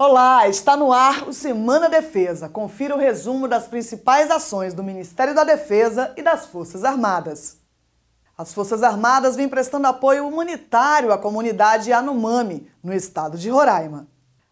Olá, está no ar o Semana Defesa. Confira o resumo das principais ações do Ministério da Defesa e das Forças Armadas. As Forças Armadas vêm prestando apoio humanitário à comunidade Anumami, no estado de Roraima.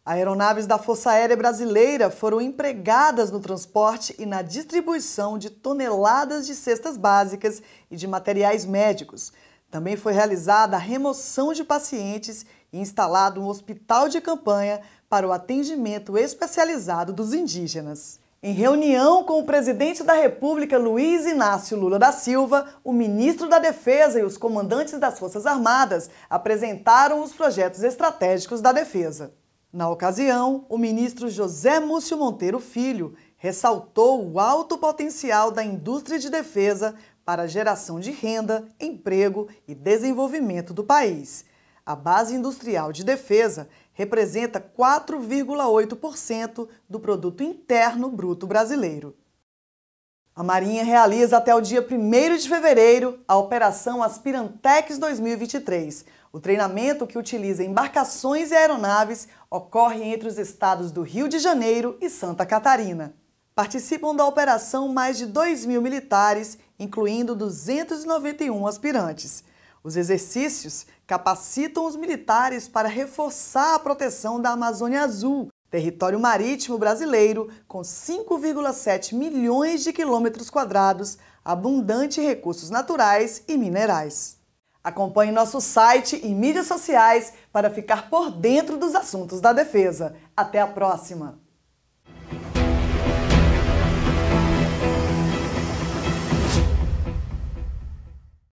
Aeronaves da Força Aérea Brasileira foram empregadas no transporte e na distribuição de toneladas de cestas básicas e de materiais médicos, também foi realizada a remoção de pacientes e instalado um hospital de campanha para o atendimento especializado dos indígenas. Em reunião com o presidente da República, Luiz Inácio Lula da Silva, o ministro da Defesa e os comandantes das Forças Armadas apresentaram os projetos estratégicos da defesa. Na ocasião, o ministro José Múcio Monteiro Filho ressaltou o alto potencial da indústria de defesa para a geração de renda, emprego e desenvolvimento do país. A base industrial de defesa representa 4,8% do produto interno bruto brasileiro. A Marinha realiza até o dia 1 de fevereiro a Operação Aspirantex 2023. O treinamento que utiliza embarcações e aeronaves ocorre entre os estados do Rio de Janeiro e Santa Catarina. Participam da operação mais de 2 mil militares, incluindo 291 aspirantes. Os exercícios capacitam os militares para reforçar a proteção da Amazônia Azul, território marítimo brasileiro com 5,7 milhões de quilômetros quadrados, abundante em recursos naturais e minerais. Acompanhe nosso site e mídias sociais para ficar por dentro dos assuntos da defesa. Até a próxima!